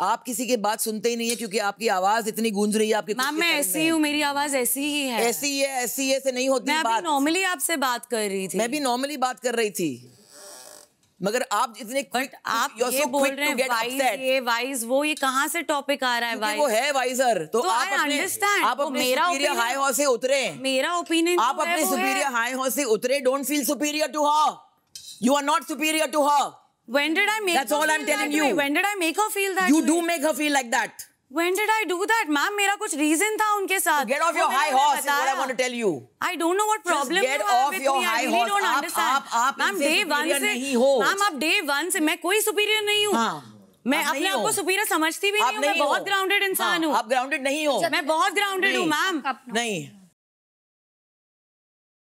आप किसी की बात सुनते ही नहीं है क्योंकि आपकी आवाज इतनी गूंज रही है आपकी मैम मैं ऐसी हूँ मेरी आवाज ऐसी ही है ऐसी है ऐसी ऐसे नहीं होती मैं बात नॉर्मली आपसे बात कर रही थी मैं भी नॉर्मली बात कर रही थी मगर आप इतने quick, आप ये so बोल रहे हैं वाइज ये वाइज वो ये कहाँ से टॉपिक आ रहा है वाइज वो है वाइजर तो, तो आप अपने आप अपने मेरा सुपीरियर हाई हॉ से उतरे मेरा ओपिनियन आप अपने सुपीरियर हाई हॉ से उतरे डोंट फील सुपीरियर टू हॉ you are not superior to हॉ When did I make That's all I'm telling you. When did I make her feel that You do make her feel like that. When did I do that? Ma'am, मेरा कुछ reason था उनके साथ. get off your high horse is what I want to tell you. I don't know what problem you have with me. I really horse. don't understand. आप, आप ma'am, day one से ma'am आप day one से मैं कोई superior नहीं हूँ. हाँ. मैं अपने आप को सुपीरियर समझती भी नहीं हूँ मैं बहुत ग्राउंडेड इंसान हूँ आप ग्राउंडेड नहीं हो मैं बहुत ग्राउंडेड हूँ मैम नहीं